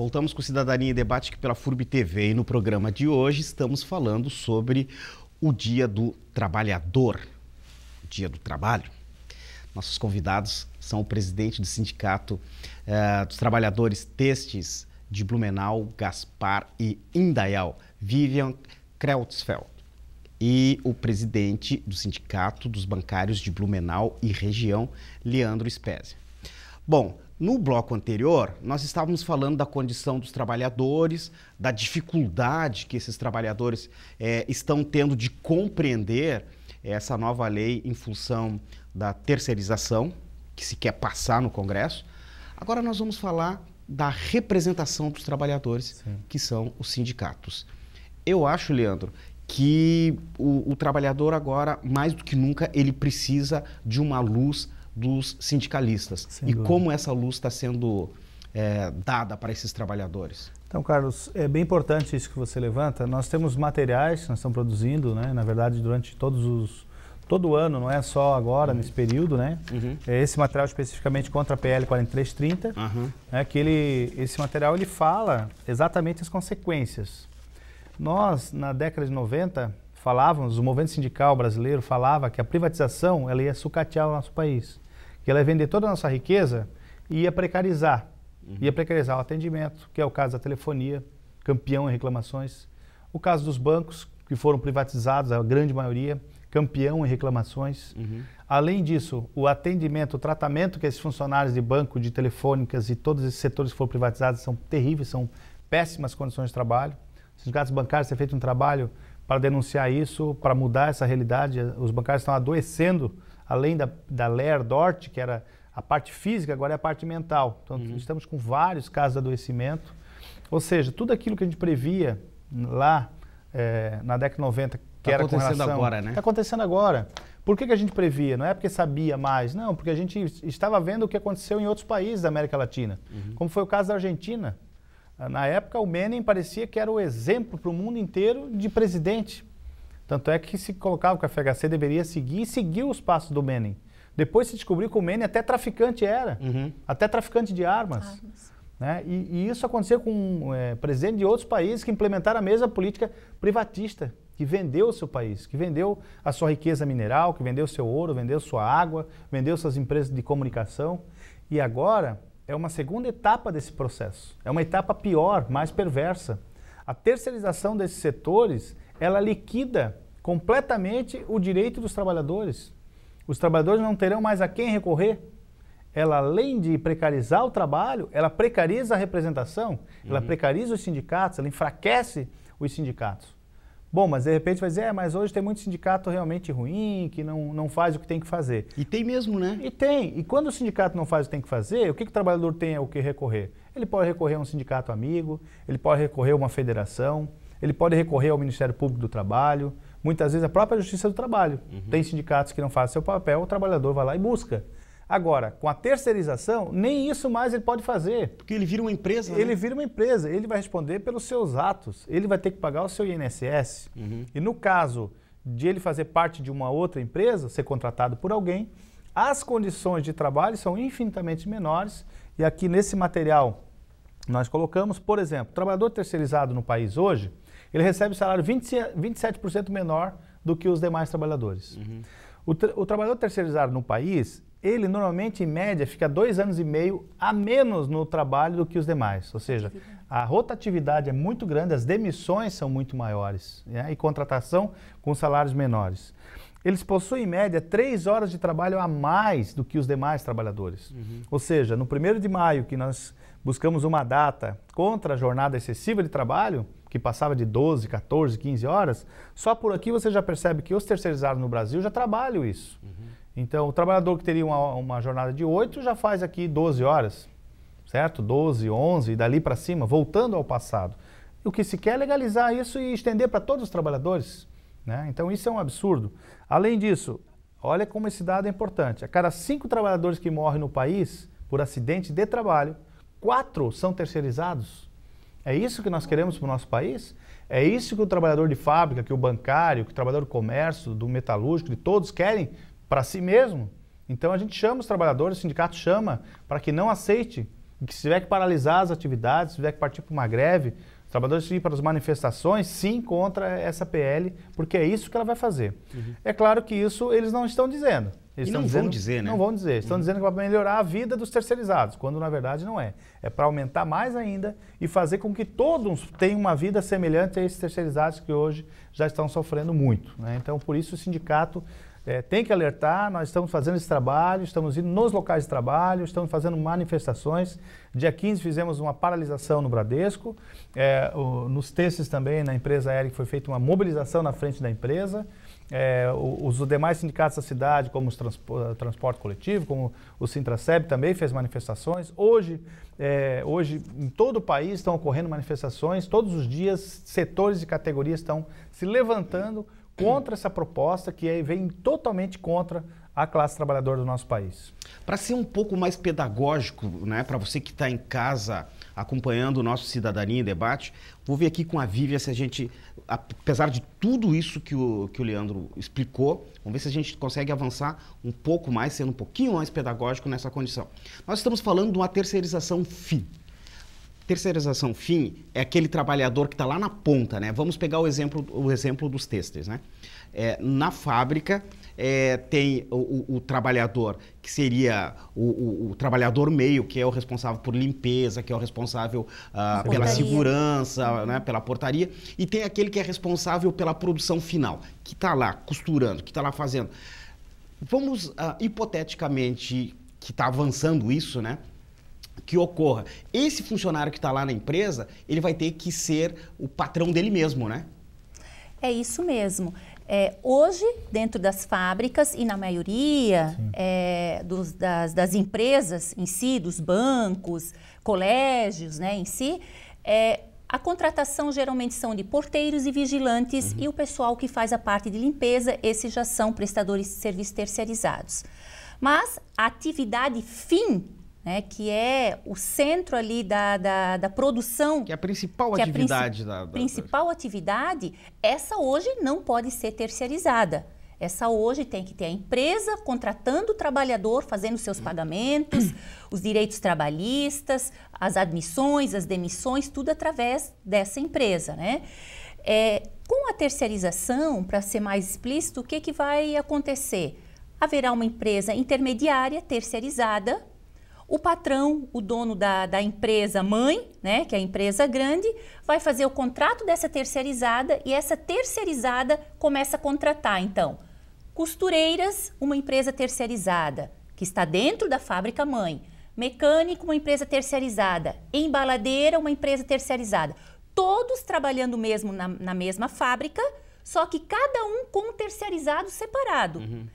Voltamos com Cidadania e Debate aqui pela FURB TV e no programa de hoje estamos falando sobre o Dia do Trabalhador, o Dia do Trabalho. Nossos convidados são o presidente do Sindicato eh, dos Trabalhadores Testes de Blumenau, Gaspar e Indaial, Vivian Kreutzfeld, e o presidente do Sindicato dos Bancários de Blumenau e Região, Leandro Spezia. Bom, no bloco anterior, nós estávamos falando da condição dos trabalhadores, da dificuldade que esses trabalhadores é, estão tendo de compreender essa nova lei em função da terceirização que se quer passar no Congresso. Agora nós vamos falar da representação dos trabalhadores, Sim. que são os sindicatos. Eu acho, Leandro, que o, o trabalhador agora, mais do que nunca, ele precisa de uma luz dos sindicalistas Sem e dúvida. como essa luz está sendo é, dada para esses trabalhadores? Então, Carlos, é bem importante isso que você levanta. Nós temos materiais que nós estamos produzindo, né? na verdade, durante todos os, todo ano, não é só agora, uhum. nesse período, né? Uhum. É esse material especificamente contra a PL 4330, uhum. é que ele, esse material ele fala exatamente as consequências. Nós, na década de 90, falávamos, o movimento sindical brasileiro falava que a privatização ela ia sucatear o nosso país que ela ia vender toda a nossa riqueza e ia precarizar. Uhum. Ia precarizar o atendimento, que é o caso da telefonia, campeão em reclamações. O caso dos bancos, que foram privatizados, a grande maioria, campeão em reclamações. Uhum. Além disso, o atendimento, o tratamento que esses funcionários de banco, de telefônicas e todos esses setores que foram privatizados são terríveis, são péssimas condições de trabalho. Os sindicatos bancários têm feito um trabalho para denunciar isso, para mudar essa realidade. Os bancários estão adoecendo além da, da LER, DORT, que era a parte física, agora é a parte mental. Então, uhum. estamos com vários casos de adoecimento. Ou seja, tudo aquilo que a gente previa lá é, na década de 90, que tá era acontecendo relação, agora, né? Está acontecendo agora. Por que, que a gente previa? Não é porque sabia mais, não, porque a gente estava vendo o que aconteceu em outros países da América Latina, uhum. como foi o caso da Argentina. Ah, na época, o Menem parecia que era o exemplo para o mundo inteiro de presidente, tanto é que se colocava que o FHC deveria seguir e seguiu os passos do Menem. Depois se descobriu que o Menem até traficante era, uhum. até traficante de armas. armas. Né? E, e, isso aconteceu com é, eh, presidentes de outros países que implementaram a mesma política privatista, que vendeu o seu país, que vendeu a sua riqueza mineral, que vendeu seu ouro, vendeu sua água, vendeu suas empresas de comunicação. E agora é uma segunda etapa desse processo. É uma etapa pior, mais perversa. A terceirização desses setores, ela liquida completamente o direito dos trabalhadores. Os trabalhadores não terão mais a quem recorrer. Ela, além de precarizar o trabalho, ela precariza a representação, uhum. ela precariza os sindicatos, ela enfraquece os sindicatos. Bom, mas de repente vai dizer, é, mas hoje tem muito sindicato realmente ruim, que não, não faz o que tem que fazer. E tem mesmo, né? E tem. E quando o sindicato não faz o que tem que fazer, o que, que o trabalhador tem o que recorrer? Ele pode recorrer a um sindicato amigo, ele pode recorrer a uma federação, ele pode recorrer ao Ministério Público do Trabalho, Muitas vezes a própria Justiça do Trabalho. Uhum. Tem sindicatos que não fazem seu papel, o trabalhador vai lá e busca. Agora, com a terceirização, nem isso mais ele pode fazer. Porque ele vira uma empresa, Ele né? vira uma empresa, ele vai responder pelos seus atos, ele vai ter que pagar o seu INSS. Uhum. E no caso de ele fazer parte de uma outra empresa, ser contratado por alguém, as condições de trabalho são infinitamente menores. E aqui nesse material nós colocamos, por exemplo, o trabalhador terceirizado no país hoje, ele recebe salário 20, 27% menor do que os demais trabalhadores. Uhum. O, tra o, trabalhador terceirizado no país, ele normalmente, em média, fica dois anos e meio a menos no trabalho do que os demais. Ou seja, a rotatividade é muito grande, as demissões são muito maiores né? e contratação com salários menores eles possuem, em média, três horas de trabalho a mais do que os demais trabalhadores. Uhum. Ou seja, no 1 de maio, que nós buscamos uma data contra a jornada excessiva de trabalho, que passava de 12, 14, 15 horas, só por aqui você já percebe que os terceirizados no Brasil já trabalham isso. Uhum. Então, o trabalhador que teria uma, uma jornada de 8 já faz aqui 12 horas, certo? 12, 11, e dali para cima, voltando ao passado. o que se quer é legalizar isso e estender para todos os trabalhadores. Né? Então isso é um absurdo. Além disso, olha como esse dado é importante. A cada cinco trabalhadores que morrem no país por acidente de trabalho, quatro são terceirizados. É isso que nós queremos para o nosso país? É isso que o trabalhador de fábrica, que o bancário, que o trabalhador do comércio, do metalúrgico, de todos querem para si mesmo? Então a gente chama os trabalhadores, o sindicato chama, para que não aceite que se tiver que paralisar as atividades, se tiver que partir para uma greve, trabalhadores ir para as manifestações, sim, contra essa PL, porque é isso que ela vai fazer. Uhum. É claro que isso eles não estão dizendo. Eles e não dizendo, vão dizer, né? Não vão dizer. Estão uhum. dizendo que vai melhorar a vida dos terceirizados, quando na verdade não é. É para aumentar mais ainda e fazer com que todos tenham uma vida semelhante a esses terceirizados que hoje já estão sofrendo muito. Né? Então, por isso o sindicato é, tem que alertar, nós estamos fazendo esse trabalho, estamos indo nos locais de trabalho, estamos fazendo manifestações. Dia 15 fizemos uma paralisação no Bradesco, é, o, nos textos também na empresa aérea foi feita uma mobilização na frente da empresa. É, os, os, demais sindicatos da cidade, como o transpo, eh, transporte coletivo, como o Sintraceb também fez manifestações. Hoje, é, hoje, em todo o país estão ocorrendo manifestações, todos os dias setores e categorias estão se levantando contra essa proposta que é, vem totalmente contra a classe trabalhadora do nosso país. Para ser um pouco mais pedagógico, né, para você que está em casa acompanhando o nosso Cidadania em Debate, vou ver aqui com a Vívia se a gente, apesar de tudo isso que o, que o Leandro explicou, vamos ver se a gente consegue avançar um pouco mais, sendo um pouquinho mais pedagógico nessa condição. Nós estamos falando de uma terceirização FII Terceirização fim é aquele trabalhador que está lá na ponta, né? Vamos pegar o exemplo, o exemplo dos testes né? É, na fábrica é, tem o, o, o, trabalhador que seria o, o, trabalhador meio, que é o responsável por limpeza, que é o responsável ah, pela segurança, uhum. né? pela portaria, e tem aquele que é responsável pela produção final, que está lá costurando, que está lá fazendo. Vamos ah, hipoteticamente que está avançando isso, né? que ocorra. Esse funcionário que está lá na empresa, ele vai ter que ser o patrão dele mesmo, né? É isso mesmo. É, hoje, dentro das fábricas e na maioria é, dos, das, das, empresas em si, dos bancos, colégios né, em si, é, a contratação geralmente são de porteiros e vigilantes uhum. e o pessoal que faz a parte de limpeza, esses já são prestadores de serviços terceirizados. Mas a atividade fim né, que é o centro ali da, da, da produção. Que é a principal atividade. É a princi da, da, principal atividade, essa hoje não pode ser terceirizada. Essa hoje tem que ter a empresa contratando o trabalhador, fazendo seus pagamentos, os direitos trabalhistas, as admissões, as demissões, tudo através dessa empresa, né? É, com a terceirização, para ser mais explícito, o que, que vai acontecer? Haverá uma empresa intermediária terceirizada o patrão, o dono da, da empresa mãe, né, que é a empresa grande, vai fazer o contrato dessa terceirizada e essa terceirizada começa a contratar, então, costureiras, uma empresa terceirizada, que está dentro da fábrica mãe, mecânico, uma empresa terceirizada, embaladeira, uma empresa terceirizada. Todos trabalhando mesmo na, na mesma fábrica, só que cada um com um terceirizado separado. Uhum.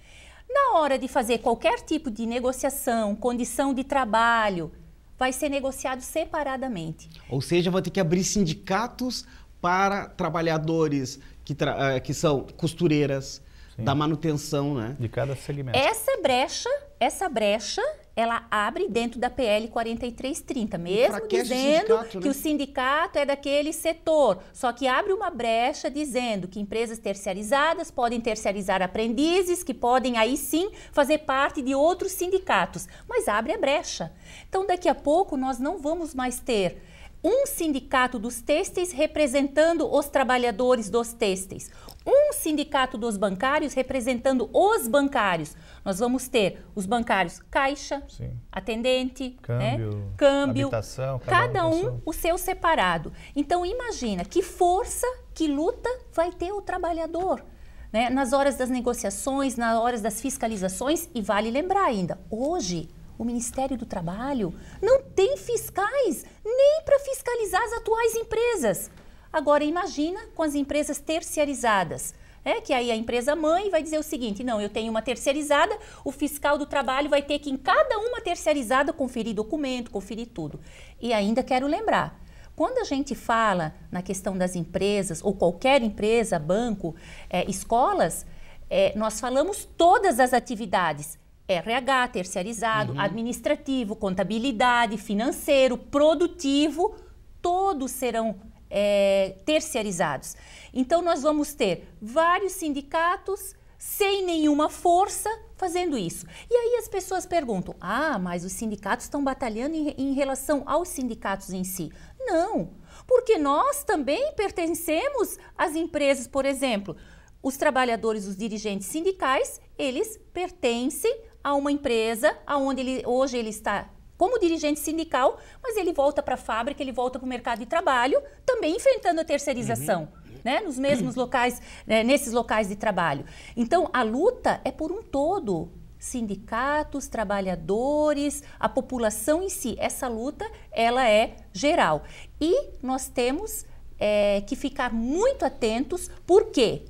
Na hora de fazer qualquer tipo de negociação, condição de trabalho, vai ser negociado separadamente. Ou seja, vai ter que abrir sindicatos para trabalhadores que, tra eh, que são costureiras, Sim. da manutenção, né? De cada segmento. Essa brecha, essa brecha ela abre dentro da PL 4330, mesmo dizendo né? que o sindicato é daquele setor, só que abre uma brecha dizendo que empresas terceirizadas podem terceirizar aprendizes, que podem aí sim fazer parte de outros sindicatos, mas abre a brecha. Então daqui a pouco nós não vamos mais ter um sindicato dos têxteis representando os trabalhadores dos têxteis, um sindicato dos bancários representando os bancários. Nós vamos ter os bancários caixa, Sim. atendente, né? câmbio, né? câmbio habitação, cada, cada um o seu separado. Então imagina que força, que luta vai ter o trabalhador. Né? Nas horas das negociações, nas horas das fiscalizações, e vale lembrar ainda, hoje o Ministério do Trabalho não tem fiscais nem para fiscalizar as atuais empresas. Agora imagina com as empresas terceirizadas. É que aí a empresa mãe vai dizer o seguinte: não, eu tenho uma terceirizada, o fiscal do trabalho vai ter que em cada uma terceirizada conferir documento, conferir tudo. E ainda quero lembrar, quando a gente fala na questão das empresas ou qualquer empresa, banco, é, escolas, é, nós falamos todas as atividades RH, terceirizado, uhum. administrativo, contabilidade, financeiro, produtivo, todos serão é, terceirizados. Então, nós vamos ter vários sindicatos sem nenhuma força fazendo isso. E aí as pessoas perguntam: ah, mas os sindicatos estão batalhando em, em relação aos sindicatos em si. Não, porque nós também pertencemos às empresas, por exemplo. Os trabalhadores, os dirigentes sindicais, eles pertencem a uma empresa, aonde ele, hoje ele está como dirigente sindical, mas ele volta para a fábrica, ele volta para o mercado de trabalho, também enfrentando a terceirização. Uhum. Né? Nos mesmos locais, né? nesses locais de trabalho. Então, a luta é por um todo, sindicatos, trabalhadores, a população em si. Essa luta ela é geral e nós temos é, que ficar muito atentos porque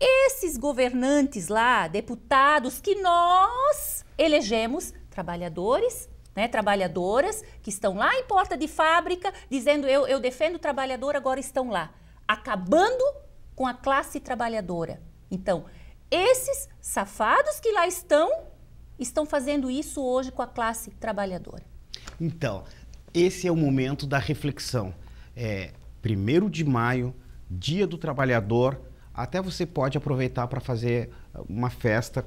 esses governantes lá, deputados que nós elegemos, trabalhadores, né, trabalhadoras, que estão lá em porta de fábrica, dizendo eu, eu defendo o trabalhador, agora estão lá, acabando com a classe trabalhadora. Então, esses safados que lá estão, estão fazendo isso hoje com a classe trabalhadora. Então, esse é o momento da reflexão. É, 1 de maio, Dia do Trabalhador, até você pode aproveitar para fazer eh, uma festa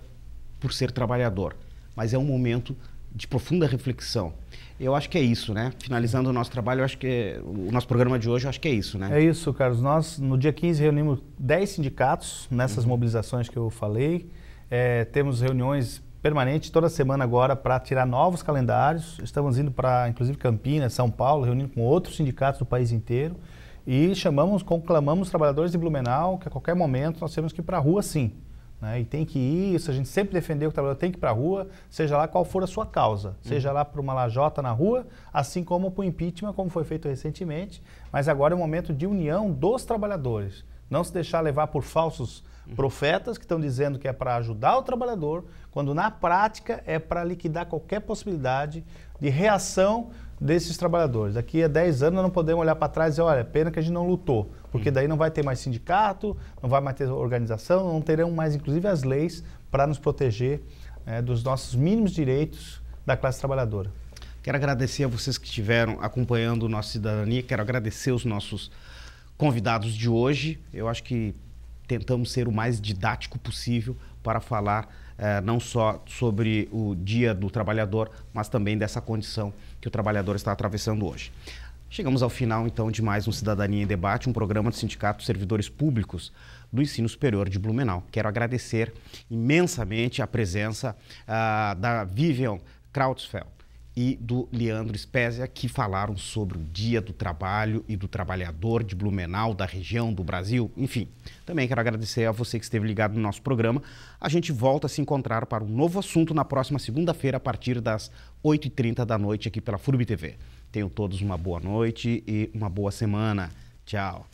por ser trabalhador, mas é um momento de profunda reflexão. Eu acho que é isso, né? Finalizando o nosso trabalho, eu acho que o nosso programa de hoje, eu acho que é isso, né? É isso, Carlos. Nós no dia 15 reunimos 10 sindicatos nessas uhum. mobilizações que eu falei. É, temos reuniões permanentes toda semana agora para tirar novos calendários. Estamos indo para inclusive Campinas, São Paulo, reunindo com outros sindicatos do país inteiro. E chamamos, conclamamos trabalhadores de Blumenau que a qualquer momento nós temos que ir para a rua sim. Né? E tem que ir, isso a gente sempre defendeu que o trabalhador tem que ir para a rua, seja lá qual for a sua causa. Uhum. Seja lá para uma lajota na rua, assim como para o impeachment, como foi feito recentemente. Mas agora é o momento de união dos trabalhadores. Não se deixar levar por falsos Uhum. Profetas que estão dizendo que é para ajudar o trabalhador, quando na prática é para liquidar qualquer possibilidade de reação desses trabalhadores. Daqui a 10 anos nós não podemos olhar para trás e dizer, olha, pena que a gente não lutou, porque uhum. daí não vai ter mais sindicato, não vai mais ter organização, não terão mais, inclusive, as leis para nos proteger eh, dos nossos mínimos direitos da classe trabalhadora. Quero agradecer a vocês que estiveram acompanhando o nosso Cidadania, quero agradecer os nossos convidados de hoje. Eu acho que tentamos ser o mais didático possível para falar eh, não só sobre o Dia do Trabalhador, mas também dessa condição que o trabalhador está atravessando hoje. Chegamos ao final, então, de mais um Cidadania em Debate, um programa do Sindicato de Servidores Públicos do Ensino Superior de Blumenau. Quero agradecer imensamente a presença ah, da Vivian Krautsfeld e do Leandro Spezia, que falaram sobre o Dia do Trabalho e do Trabalhador de Blumenau, da região, do Brasil, enfim. Também quero agradecer a você que esteve ligado no nosso programa. A gente volta a se encontrar para um novo assunto na próxima segunda-feira, a partir das 8h30 da noite, aqui pela FURB TV. Tenham todos uma boa noite e uma boa semana. Tchau.